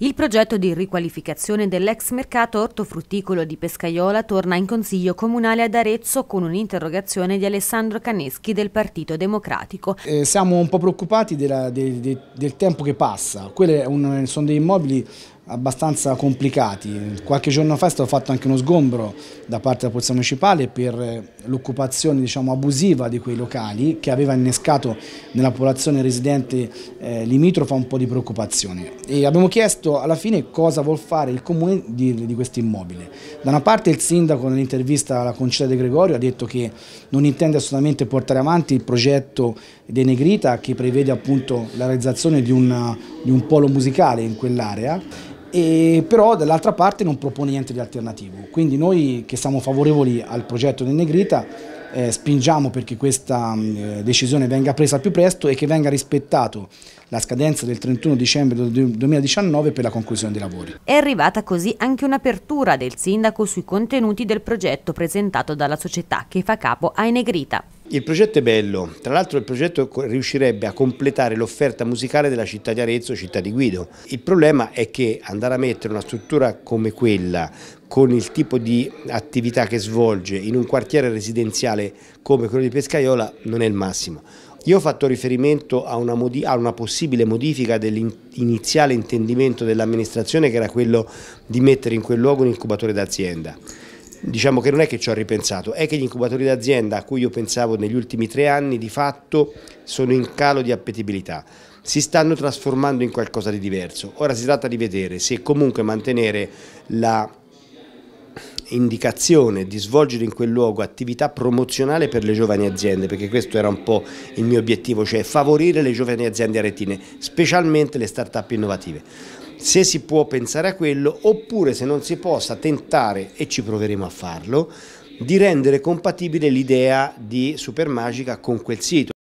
Il progetto di riqualificazione dell'ex mercato ortofrutticolo di Pescaiola torna in Consiglio Comunale ad Arezzo con un'interrogazione di Alessandro Caneschi del Partito Democratico. Eh, siamo un po' preoccupati della, de, de, del tempo che passa, Quelli sono dei immobili abbastanza complicati. Qualche giorno fa è stato fatto anche uno sgombro da parte della Polizia Municipale per eh, l'occupazione diciamo, abusiva di quei locali che aveva innescato nella popolazione residente eh, limitrofa un po' di preoccupazione. E abbiamo chiesto alla fine cosa vuol fare il comune di, di questo immobile. Da una parte il sindaco nell'intervista alla Concetta De Gregorio ha detto che non intende assolutamente portare avanti il progetto De Negrita che prevede appunto la realizzazione di, una, di un polo musicale in quell'area e però dall'altra parte non propone niente di alternativo. Quindi noi che siamo favorevoli al progetto del Negrita eh, spingiamo perché questa mm, eh, decisione venga presa al più presto e che venga rispettato la scadenza del 31 dicembre 2019 per la conclusione dei lavori. È arrivata così anche un'apertura del sindaco sui contenuti del progetto presentato dalla società che fa capo a Enegrita. Il progetto è bello, tra l'altro il progetto riuscirebbe a completare l'offerta musicale della città di Arezzo, città di Guido. Il problema è che andare a mettere una struttura come quella, con il tipo di attività che svolge in un quartiere residenziale come quello di Pescaiola, non è il massimo. Io ho fatto riferimento a una, a una possibile modifica dell'iniziale intendimento dell'amministrazione che era quello di mettere in quel luogo un incubatore d'azienda diciamo che non è che ci ho ripensato, è che gli incubatori d'azienda a cui io pensavo negli ultimi tre anni di fatto sono in calo di appetibilità, si stanno trasformando in qualcosa di diverso. Ora si tratta di vedere se comunque mantenere la indicazione di svolgere in quel luogo attività promozionale per le giovani aziende, perché questo era un po' il mio obiettivo, cioè favorire le giovani aziende aretine, specialmente le start-up innovative se si può pensare a quello oppure se non si possa tentare, e ci proveremo a farlo, di rendere compatibile l'idea di Supermagica con quel sito.